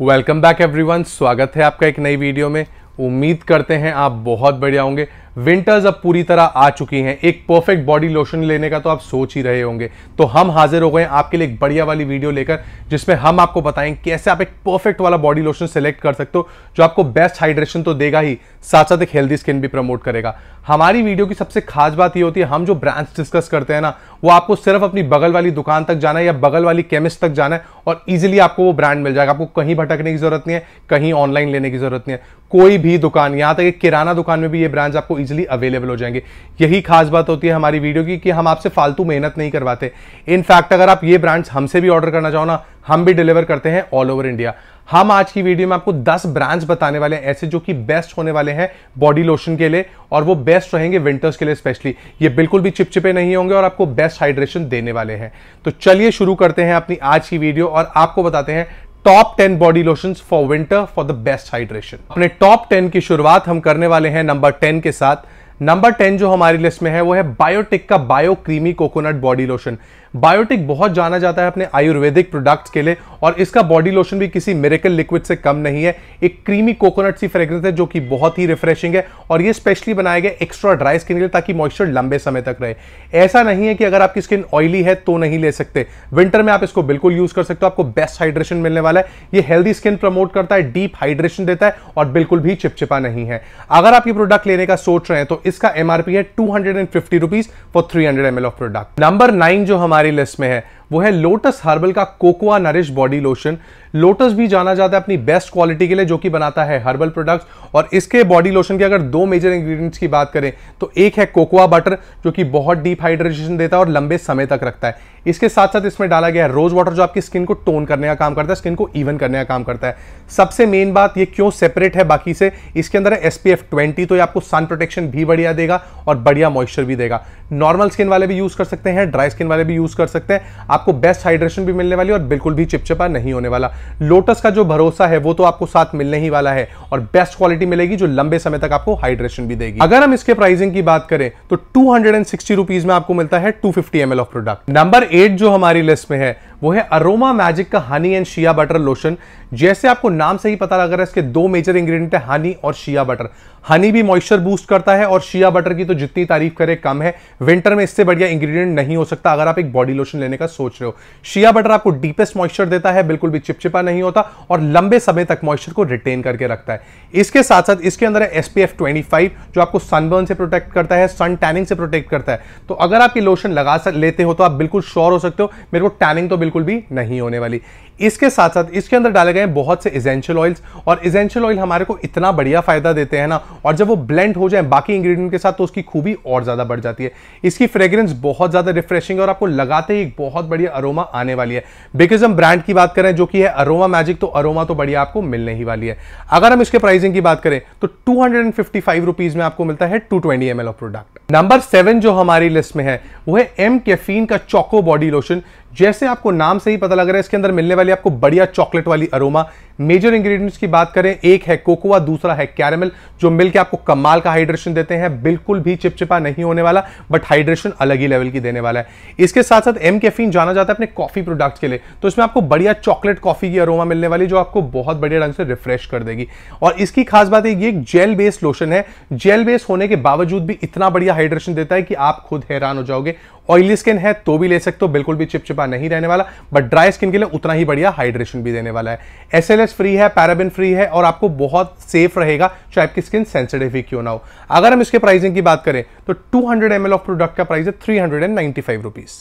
welcome back everyone स्वागत है आपका एक नई वीडियो में उम्मीद करते हैं आप बहुत बढ़िया होंगे विंटर्स अब पूरी तरह आ चुकी हैं एक परफेक्ट बॉडी लोशन लेने का तो आप सोच ही रहे होंगे तो हम हाजिर हो गए आपके लिए एक बढ़िया वाली वीडियो लेकर जिसमें हम आपको बताएंगे कैसे आप एक परफेक्ट वाला बॉडी लोशन सेलेक्ट कर सकते हो जो आपको बेस्ट हाइड्रेशन तो देगा ही साथ साथ एक हेल्दी स्किन भी प्रमोट करेगा हमारी वीडियो की सबसे खास बात यह होती है हम जो ब्रांड्स डिस्कस करते हैं ना वो आपको सिर्फ अपनी बगल वाली दुकान तक जाना है या बगल वाली केमिस्ट तक जाना है और इजिली आपको वो ब्रांड मिल जाएगा आपको कहीं भटकने की जरूरत नहीं है कहीं ऑनलाइन लेने की जरूरत नहीं है कोई भी दुकान यहां तक किराना दुकान में भी ये ब्रांड्स आपको इजिली अवेलेबल हो जाएंगे यही खास बात होती है हमारी वीडियो की कि हम आपसे फालतू मेहनत नहीं करवाते इनफैक्ट अगर आप ये ब्रांड्स हमसे भी ऑर्डर करना चाहो ना हम भी डिलीवर करते हैं ऑल ओवर इंडिया हम आज की वीडियो में आपको 10 ब्रांड्स बताने वाले हैं ऐसे जो कि बेस्ट होने वाले हैं बॉडी लोशन के लिए और वो बेस्ट रहेंगे विंटर्स के लिए स्पेशली ये बिल्कुल भी चिपचिपे नहीं होंगे और आपको बेस्ट हाइड्रेशन देने वाले हैं तो चलिए शुरू करते हैं अपनी आज की वीडियो और आपको बताते हैं top ten body lotion for winter for the best hydration अपने टॉप टेन की शुरुआत हम करने वाले हैं नंबर टेन के साथ नंबर टेन जो हमारी लिस्ट में है वो है बायोटिक का bio creamy coconut body lotion Biotique बहुत जाना जाता है अपने आयुर्वेदिक प्रोडक्ट्स के लिए और इसका बॉडी लोशन भी किसी मेरेकल लिक्विड से कम नहीं है एक क्रीमी कोकोनट सी फ्रेग्रेंस है जो कि बहुत ही रिफ्रेशिंग है और ये स्पेशली बनाया गया एक्स्ट्रा ड्राई स्किन के लिए ताकि मॉइस्चर लंबे समय तक रहे ऐसा नहीं है कि अगर आपकी स्किन ऑयली है तो नहीं ले सकते विंटर में आप इसको बिल्कुल यूज कर सकते हो आपको बेस्ट हाइड्रेशन मिलने वाला है ये हेल्दी स्किन प्रमोट करता है डीप हाइड्रेशन देता है और बिल्कुल भी चिपचिपा नहीं है अगर आप ये प्रोडक्ट लेने का सोच रहे हैं तो इसका एमआरपी है two hundred and fifty rupees for three hundred M of product number nine जो हमारे हमारी लिस्ट में है वो है लोटस हर्बल का cocoa nourish body lotion Lotus भी जाना जाता है अपनी बेस्ट क्वालिटी के लिए जो कि बनाता है हर्बल प्रोडक्ट्स और इसके बॉडी लोशन के अगर दो मेजर इंग्रेडिएंट्स की बात करें तो एक है कोकोआ बटर जो कि बहुत डीप हाइड्रेशन देता है और लंबे समय तक रखता है इसके साथ साथ इसमें डाला गया है रोज वाटर जो आपकी स्किन को टोन करने का काम करता है स्किन को इवन करने का काम करता है सबसे मेन बात ये क्यों सेपरेट है बाकी से इसके अंदर है एसपीएफ ट्वेंटी तो ये आपको सन प्रोटेक्शन भी बढ़िया देगा और बढ़िया मॉइस्चर भी देगा नॉर्मल स्किन वाले भी यूज कर सकते हैं ड्राई स्किन वाले भी यूज कर सकते हैं आपको बेस्ट हाइड्रेशन भी मिलने वाली और बिल्कुल भी चिपचिपा नहीं होने वाला लोटस का जो भरोसा है वो तो आपको साथ मिलने ही वाला है और बेस्ट क्वालिटी मिलेगी जो लंबे समय तक आपको हाइड्रेशन भी देगी अगर हम इसके प्राइसिंग की बात करें तो टू हंड्रेड में आपको मिलता है two fifty of product number eight जो हमारी लिस्ट में है वो है अरोमा मैजिक का honey and shea butter lotion जैसे आपको नाम से ही पता लग रहा है इसके दो मेजर इंग्रेडिएंट है हनी और शिया बटर हनी भी मॉइस्चर बूस्ट करता है और शिया बटर की तो जितनी तारीफ करे कम है विंटर में इससे बढ़िया इंग्रेडिएंट नहीं हो सकता अगर आप एक बॉडी लोशन लेने का सोच रहे हो शिया बटर आपको डीपेस्ट मॉइस्चर देता है बिल्कुल भी चिपचिपा नहीं होता और लंबे समय तक मॉइस्चर को रिटेन करके रखता है इसके साथ साथ इसके अंदर है एस पी जो आपको सनबर्न से प्रोटेक्ट करता है सन टैनिंग से प्रोटेक्ट करता है तो अगर आप ये लोशन लगा लेते हो तो आप बिल्कुल श्योर हो सकते हो मेरे को टैनिंग तो बिल्कुल भी नहीं होने वाली इसके साथ साथ इसके अंदर डाले गए बहुत से इजेंशियल ऑयल्स और इजेंशियल ऑयल हमारे को इतना बढ़िया फायदा देते हैं ना और जब वो ब्लेंड हो जाए बाकी इंग्रेडिएंट के साथ तो उसकी खूबी और ज़्यादा बढ़ जाती है इसकी फ्रेग्रेंस बहुत ज़्यादा रिफ्रेशिंग और आपको लगाते ही एक बहुत बढ़िया अरोमा आने वाली है बिकॉज हम ब्रांड की बात करें जो कि है अरोमा मैजिक तो अरोमा तो बढ़िया आपको मिलने ही वाली है अगर हम इसके प्राइसिंग की बात करें तो टू हंड्रेड में आपको मिलता है two twenty of product number seven जो हमारी लिस्ट में है वो है एम कैफीन का चौको बॉडी लोशन जैसे आपको नाम से ही पता लग रहा है इसके अंदर मिलने वाली वाले आपको बढ़िया चॉकलेट वाली अरोमा मेजर इंग्रेडिएंट्स की बात करें एक है कोकोआ दूसरा है कैरेमल जो मिल के आपको कमाल का हाइड्रेशन देते हैं बिल्कुल भी चिपचिपा नहीं होने वाला बट हाइड्रेशन अलग ही लेवल की देने वाला है इसके साथ साथ एम कैफीन जाना जाता है अपने कॉफी प्रोडक्ट के लिए तो इसमें आपको बढ़िया चॉकलेट कॉफी की अरोमा मिलने वाली जो आपको बहुत बढ़िया ढंग से रिफ्रेश कर देगी और इसकी खास बात है ये एक जेल बेस्ड लोशन है जेल बेस्ड होने के बावजूद भी इतना बढ़िया हाइड्रेशन देता है कि आप खुद हैरान हो जाओगे ऑयली स्किन है तो भी ले सकते हो बिल्कुल भी चिपचिपा नहीं रहने वाला बट ड्राई स्किन के लिए उतना ही बढ़िया हाइड्रेशन भी देने वाला है एस फ्री है पैराबिन फ्री है और आपको बहुत सेफ रहेगा चाहे आपकी स्किन सेंसिटिव ही क्यों ना हो अगर हम इसके प्राइसिंग की बात करें तो 200 ml ऑफ प्रोडक्ट का प्राइस है थ्री हंड्रेड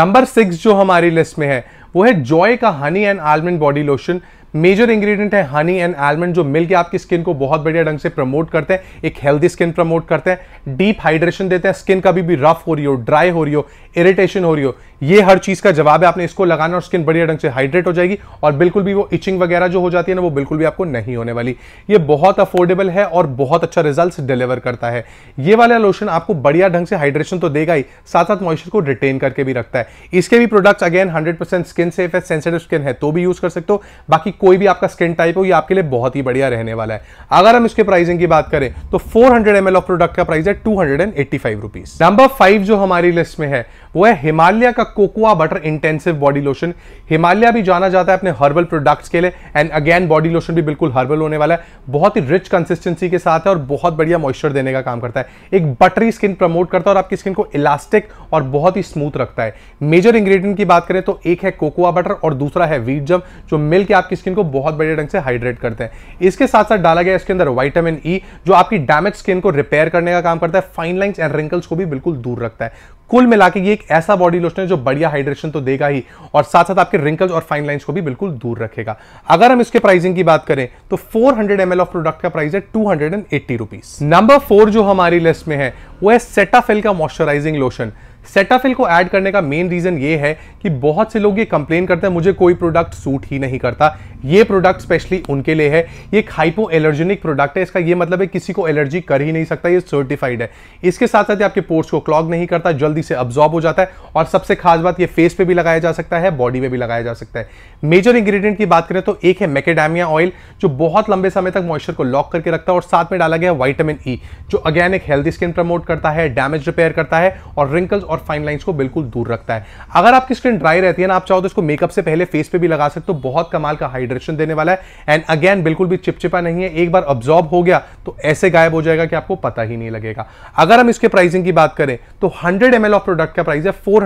नंबर सिक्स जो हमारी लिस्ट में है वो है जॉय का honey and almond body lotion major ingredient है हनी एंड आलमंड जो मिलकर आपकी स्किन को बहुत बढ़िया ढंग से प्रमोट करते हैं एक हेल्दी स्किन प्रमोट करते हैं डीप हाइड्रेशन देते हैं स्किन कभी भी रफ हो रही हो ड्राई हो रही हो इरिटेशन हो रही हो ये हर चीज का जवाब है आपने इसको लगाना और स्किन बढ़िया ढंग से हाइड्रेट हो जाएगी और बिल्कुल भी वो इचिंग वगैरह जो हो जाती है ना वो बिल्कुल भी आपको नहीं होने वाली ये बहुत अफोर्डेबल है और बहुत बहुत अच्छा रिजल्ट डिलीवर करता है ये वाला लोशन आपको बढ़िया ढंग से हाइड्रेशन तो देगा ही साथ साथ मॉइस्चर को रिटेन करके भी रखता है इसके भी प्रोडक्ट्स अगेन 100% स्किन सेफ है सेंसिटिव स्किन है तो भी यूज कर सकते हो बाकी कोई भी आपका स्किन टाइप हो ये आपके लिए बहुत ही बढ़िया रहने वाला है अगर हम इसके प्राइसिंग की बात करें तो फोर हंड्रेड ऑफ प्रोडक्ट का प्राइस है टू हंड्रेड नंबर फाइव जो हमारी लिस्ट में है वो है हिमालय का cocoa butter intensive body lotion Himalaya भी जाना जाता है अपने हर्बल प्रोडक्ट्स के लिए एंड अगेन बॉडी लोशन भी बिल्कुल हर्बल होने वाला है बहुत ही रिच कंसिस्टेंसी के साथ है और बहुत बढ़िया मॉइस्चर देने का काम करता है एक बटरी स्किन प्रमोट करता है और आपकी स्किन को इलास्टिक और बहुत ही स्मूथ रखता है मेजर इंग्रेडिएंट की बात करें तो एक है कोकोआ बटर और दूसरा है वीट जम जो मिलकर आपकी स्किन को बहुत बढ़िया ढंग से हाइड्रेट करते हैं इसके साथ साथ डाला गया इसके अंदर वाइटामिन ई e, जो आपकी डैमेज स्किन को रिपेयर करने का काम करता है फाइन लाइन्स एंड रिंकल्स को भी बिल्कुल दूर रखता है कुल मिला के ये एक ऐसा बॉडी लोशन है जो बढ़िया हाइड्रेशन तो देगा ही और साथ साथ आपके रिंकल्स और फाइन लाइंस को भी बिल्कुल दूर रखेगा अगर हम इसके प्राइसिंग की बात करें तो 400 हंड्रेड ऑफ प्रोडक्ट का प्राइस है टू हंड्रेड नंबर फोर जो हमारी लिस्ट में है वो है सेटाफिल का मॉइस्चराइजिंग लोशन सेटाफिल को ऐड करने का मेन रीज़न ये है कि बहुत से लोग ये कंप्लेन करते हैं मुझे कोई प्रोडक्ट सूट ही नहीं करता ये प्रोडक्ट स्पेशली उनके लिए है ये एक हाइपो एलर्जेनिक प्रोडक्ट है इसका ये मतलब है किसी को एलर्जी कर ही नहीं सकता ये सर्टिफाइड है इसके साथ साथ आपके पोर्ट्स को क्लॉग नहीं करता जल्दी से अब्जॉर्ब हो जाता है और सबसे खास बात ये फेस पे भी लगाया जा सकता है बॉडी में भी लगाया जा सकता है मेजर इंग्रेडिएंट की बात करें तो एक है मैकेडामिया ऑयल जो बहुत लंबे समय तक मॉइस्चर को लॉक करके रखता है और साथ में डाला गया वाइटामिन ई e, जो अगेन एक हेल्थी स्किन प्रमोट करता है डैमेज रिपेयर करता है और रिंकल्स और फाइन लाइन्स को बिल्कुल दूर रखता है अगर आपकी स्किन ड्राई रहती है ना आप चाहो तो इसको मेकअप से पहले फेस पे भी लगा सकते हो तो बहुत कमाल का हाइड्रेशन देने वाला है एंड अगेन बिल्कुल भी चिपचिपा नहीं है एक बार ऑब्जॉर्ब हो गया तो ऐसे गायब हो जाएगा कि आपको पता ही नहीं लगेगा अगर हम इसके प्राइसिंग की बात करें तो हंड्रेड एम ऑफ प्रोडक्ट का प्राइस है फोर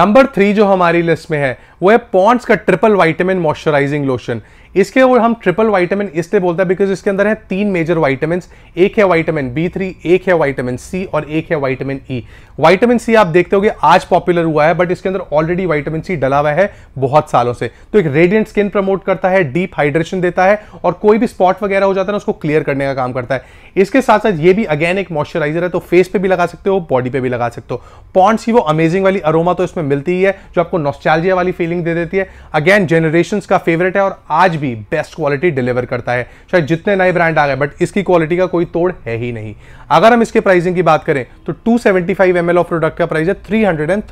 नंबर थ्री जो हमारी लिस्ट में है वो है पॉन्ट्स का ट्रिपल वाइटामिन मॉइस्चराइजिंग लोशन इसके और हम ट्रिपल वाइटामिन इसलिए बोलते हैं बिकॉज इसके अंदर है तीन मेजर वाइटामिन एक है वाइटामिन बी थ्री एक है वाइटामिन सी और एक है वाइटामिन ई वाइटामिन सी आप देखते हो आज पॉपुलर हुआ है बट इसके अंदर ऑलरेडी वाइटामिन सी डला हुआ है बहुत सालों से तो एक रेडियंट स्किन प्रमोट करता है डीप हाइड्रेशन देता है और कोई भी स्पॉट वगैरह हो जाता है ना उसको क्लियर करने का काम करता है इसके साथ साथ ये भी अगेन एक मॉइस्चराइजर है तो फेस पे भी लगा सकते हो बॉडी पे भी लगा सकते हो पॉन्ड्स की वो अमेजिंग वाली अरोमा तो इसमें मिलती ही है जो आपको नोस्टैल्जिया वाली फीलिंग दे देती है अगेन जनरेशन का फेवरेट है और आज भी भी बेस्ट क्वालिटी डिलीवर करता है शायद जितने नए ब्रांड आ गए बट इसकी क्वालिटी का कोई तोड़ है ही नहीं अगर हम इसके प्राइसिंग की बात करें तो टू सेवेंटी ऑफ प्रोडक्ट का प्राइस है थ्री हंड्रेड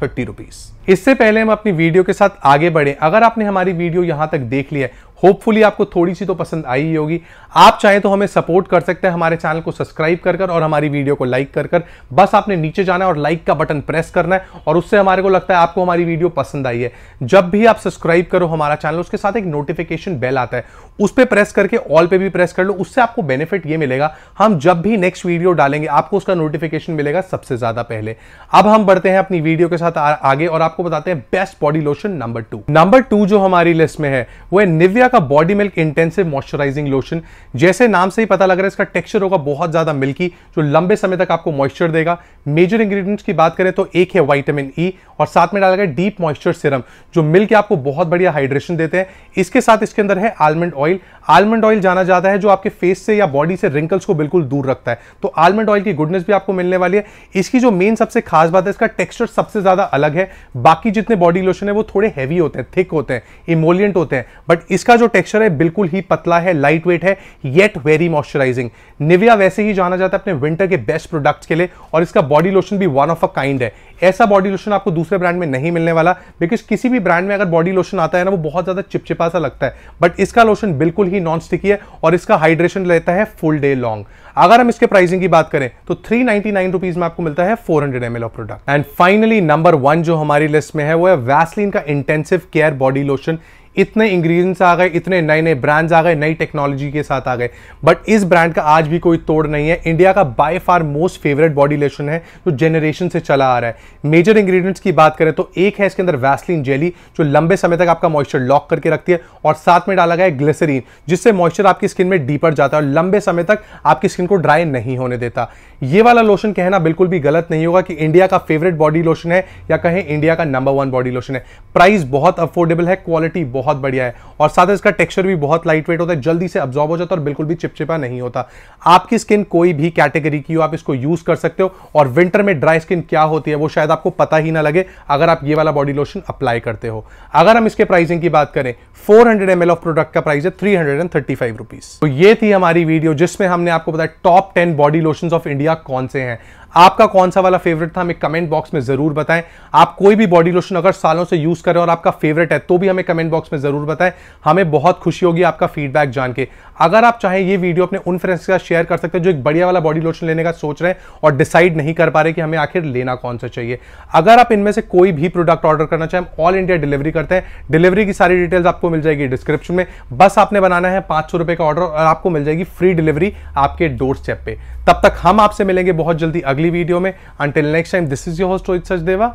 इससे पहले हम अपनी वीडियो के साथ आगे बढ़े अगर आपने हमारी वीडियो यहां तक देख लिया होपफुली आपको थोड़ी सी तो पसंद आई ही होगी आप चाहें तो हमें सपोर्ट कर सकते हैं हमारे चैनल को सब्सक्राइब कर कर और हमारी वीडियो को लाइक कर कर बस आपने नीचे जाना है और लाइक का बटन प्रेस करना है और उससे हमारे को लगता है आपको हमारी वीडियो पसंद आई है जब भी आप सब्सक्राइब करो हमारा चैनल उसके साथ एक नोटिफिकेशन बेल आता है उस पर प्रेस करके ऑल पे भी प्रेस कर लो उससे आपको बेनिफिट ये मिलेगा हम जब भी नेक्स्ट वीडियो डालेंगे आपको उसका नोटिफिकेशन मिलेगा सबसे ज्यादा पहले अब हम बढ़ते हैं अपनी वीडियो के साथ आगे और आपको बताते हैं best body lotion number two number two जो हमारी लिस्ट में है वो है का body milk intensive moisturising lotion जैसे नाम से ही पता लग रहा है इसका टेक्सचर होगा बहुत ज़्यादा मिल्की जो लंबे समय तक आपको मॉइस्चर देगा मेजर इंग्रेडिएंट्स की बात करें तो एक है वाइटामिन ई e, और साथ में डाला गया डीप मॉइस्चर सिरम जो मिल के आपको बहुत बढ़िया हाइड्रेशन देते हैं इसके साथ इसके अंदर है आलमंड ऑयल आलमंड ऑयल जाना जाता है जो आपके फेस से या बॉडी से रिंकल्स को बिल्कुल दूर रखता है तो आलमंड ऑयल की गुडनेस भी आपको मिलने वाली है इसकी जो मेन सबसे खास बात है इसका टेक्स्चर सबसे ज़्यादा अलग है बाकी जितने बॉडी लोशन है वो थोड़े हैवी होते हैं थिक होते हैं इमोलियंट होते हैं बट इसका जो टेक्स्चर है बिल्कुल ही पतला है लाइट वेट है येट वेरी मॉइस्चराइजिंग निविया वैसे ही जाना जाता है अपने विंटर के बेस्ट प्रोडक्ट्स के लिए और इसका बॉडी लोशन भी वन ऑफ अ काइंड है ऐसा बॉडी लोशन आपको दूसरे ब्रांड में नहीं मिलने वाला बिकॉज किसी भी ब्रांड में अगर बॉडी लोशन आता है ना वो बहुत ज़्यादा चिपचिपा सा लगता है बट इसका लोशन बिल्कुल ही नॉन स्टिकी है और इसका हाइड्रेशन लेता है फुल डे लॉन्ग अगर हम इसके प्राइसिंग की बात करें तो थ्री नाइनटी नाइन रुपीज में आपको मिलता है four hundred M L of product and finally number one जो हमारी लिस्ट में है वो है वैसलिन का इंटेंसिव केयर बॉडी लोशन इतने इंग्रेडिएंट्स आ गए इतने नए नए ब्रांड्स आ गए नई टेक्नोलॉजी के साथ आ गए बट इस ब्रांड का आज भी कोई तोड़ नहीं है इंडिया का by far most favourite body lotion है जो जनरेशन से चला आ रहा है मेजर इंग्रेडिएंट्स की बात करें तो एक है इसके अंदर वैसलिन जेली जो लंबे समय तक आपका मॉइस्चर लॉक करके रखती है और साथ में डाला गया है ग्लिसरीन जिससे मॉइस्चर आपकी स्किन में डीपर जाता है और लंबे समय तक आपकी स्किन को ड्राई नहीं होने देता ये वाला लोशन कहना बिल्कुल भी गलत नहीं होगा कि इंडिया का फेवरेट बॉडी लोशन है या कहें इंडिया का नंबर वन बॉडी लोशन है प्राइस बहुत अफोर्डेबल है क्वालिटी बहुत बहुत बढ़िया है और साथ ही इसका टेक्सचर भी बहुत लाइट वेट होता है जल्दी से अब्जॉर्ब हो जाता है और बिल्कुल भी चिपचिपा नहीं होता आपकी स्किन कोई भी कैटेगरी की हो आप इसको यूज कर सकते हो और विंटर में ड्राई स्किन क्या होती है वो शायद आपको पता ही ना लगे अगर आप ये वाला बॉडी लोशन अप्लाई करते हो अगर हम इसके प्राइसिंग की बात करें फोर हंड्रेड ऑफ प्रोडक्ट का प्राइस है थ्री हंड्रेड तो ये थी हमारी वीडियो जिसमें हमने आपको बताया top ten body lotion of India कौन से हैं आपका कौन सा वाला फेवरेट था हमें कमेंट बॉक्स में ज़रूर बताएं आप कोई भी बॉडी लोशन अगर सालों से यूज़ करें और आपका फेवरेट है तो भी हमें कमेंट बॉक्स में ज़रूर बताएं हमें बहुत खुशी होगी आपका फीडबैक जान के अगर आप चाहें ये वीडियो अपने उन फ्रेंड्स के साथ शेयर कर सकते हैं जो एक बढ़िया वाला बॉडी लोशन लेने का सोच रहे हैं और डिसाइड नहीं कर पा रहे कि हमें आखिर लेना कौन सा चाहिए अगर आप इनमें से कोई भी प्रोडक्ट ऑर्डर करना चाहें ऑल इंडिया डिलीवरी करते हैं डिलीवरी की सारी डिटेल्स आपको मिल जाएगी डिस्क्रिप्शन में बस आपने बनाना है पांच सौ रुपए का ऑर्डर और आपको मिल जाएगी फ्री डिलीवरी आपके डोर स्टेप पे तब तक हम आपसे मिलेंगे बहुत जल्दी अगली अगली वीडियो में until next time this is your host Rohit Sachdeva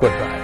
good bye